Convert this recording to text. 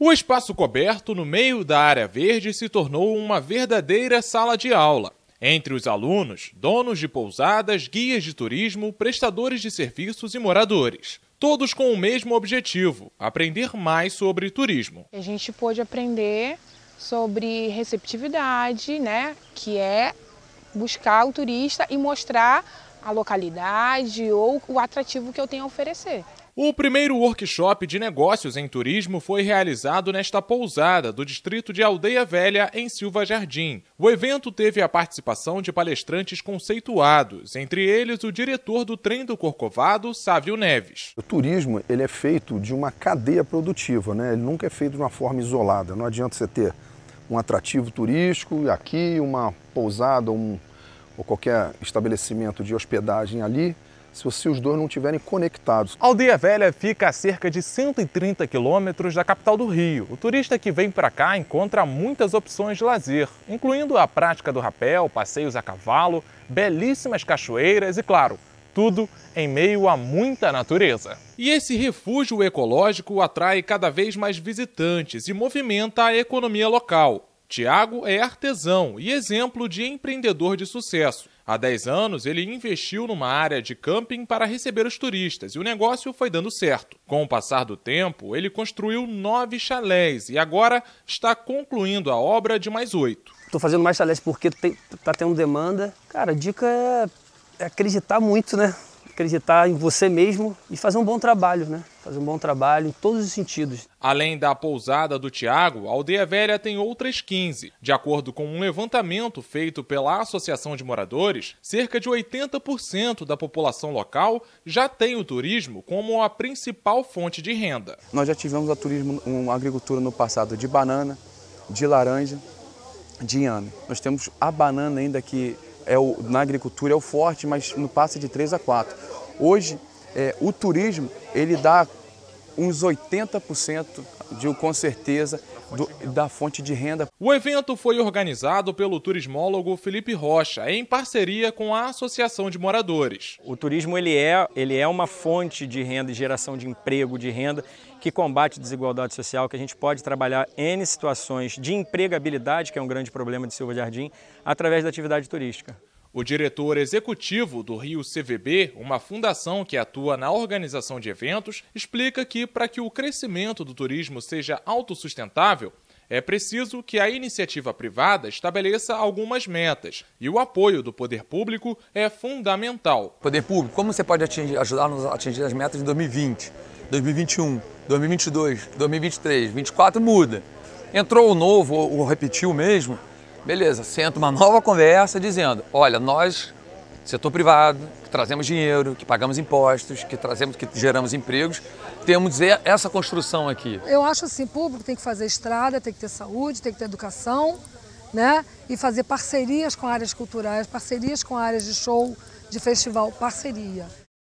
O espaço coberto no meio da área verde se tornou uma verdadeira sala de aula. Entre os alunos, donos de pousadas, guias de turismo, prestadores de serviços e moradores. Todos com o mesmo objetivo: aprender mais sobre turismo. A gente pôde aprender sobre receptividade, né? Que é buscar o turista e mostrar a localidade ou o atrativo que eu tenho a oferecer. O primeiro workshop de negócios em turismo foi realizado nesta pousada do distrito de Aldeia Velha, em Silva Jardim. O evento teve a participação de palestrantes conceituados, entre eles o diretor do trem do Corcovado, Sávio Neves. O turismo ele é feito de uma cadeia produtiva, né? ele nunca é feito de uma forma isolada. Não adianta você ter um atrativo turístico aqui, uma pousada, um ou qualquer estabelecimento de hospedagem ali, se, os dois não estiverem conectados. A Aldeia Velha fica a cerca de 130 quilômetros da capital do Rio. O turista que vem para cá encontra muitas opções de lazer, incluindo a prática do rapel, passeios a cavalo, belíssimas cachoeiras e, claro, tudo em meio a muita natureza. E esse refúgio ecológico atrai cada vez mais visitantes e movimenta a economia local. Tiago é artesão e exemplo de empreendedor de sucesso. Há 10 anos, ele investiu numa área de camping para receber os turistas e o negócio foi dando certo. Com o passar do tempo, ele construiu nove chalés e agora está concluindo a obra de mais oito. Estou fazendo mais chalés porque está tendo demanda. Cara, a dica é, é acreditar muito, né? acreditar em você mesmo e fazer um bom trabalho, né? Fazer um bom trabalho em todos os sentidos. Além da pousada do Tiago, a Aldeia Velha tem outras 15. De acordo com um levantamento feito pela Associação de Moradores, cerca de 80% da população local já tem o turismo como a principal fonte de renda. Nós já tivemos a turismo, uma agricultura no passado de banana, de laranja, de inhame. Nós temos a banana ainda que é o, na agricultura é o forte, mas não passa de 3 a 4. Hoje, é, o turismo, ele dá uns 80%, de, com certeza, do, da fonte de renda. O evento foi organizado pelo turismólogo Felipe Rocha, em parceria com a Associação de Moradores. O turismo ele é, ele é uma fonte de renda e geração de emprego, de renda, que combate desigualdade social, que a gente pode trabalhar em situações de empregabilidade, que é um grande problema de Silva Jardim, através da atividade turística. O diretor executivo do Rio CVB, uma fundação que atua na organização de eventos, explica que para que o crescimento do turismo seja autossustentável, é preciso que a iniciativa privada estabeleça algumas metas e o apoio do poder público é fundamental. Poder público, como você pode ajudar-nos a atingir as metas de 2020, 2021, 2022, 2023, 2024 muda. Entrou o novo ou repetiu mesmo, Beleza, senta uma nova conversa dizendo: olha, nós, setor privado, que trazemos dinheiro, que pagamos impostos, que trazemos, que geramos empregos, temos essa construção aqui. Eu acho assim, público tem que fazer estrada, tem que ter saúde, tem que ter educação, né? E fazer parcerias com áreas culturais, parcerias com áreas de show, de festival, parceria.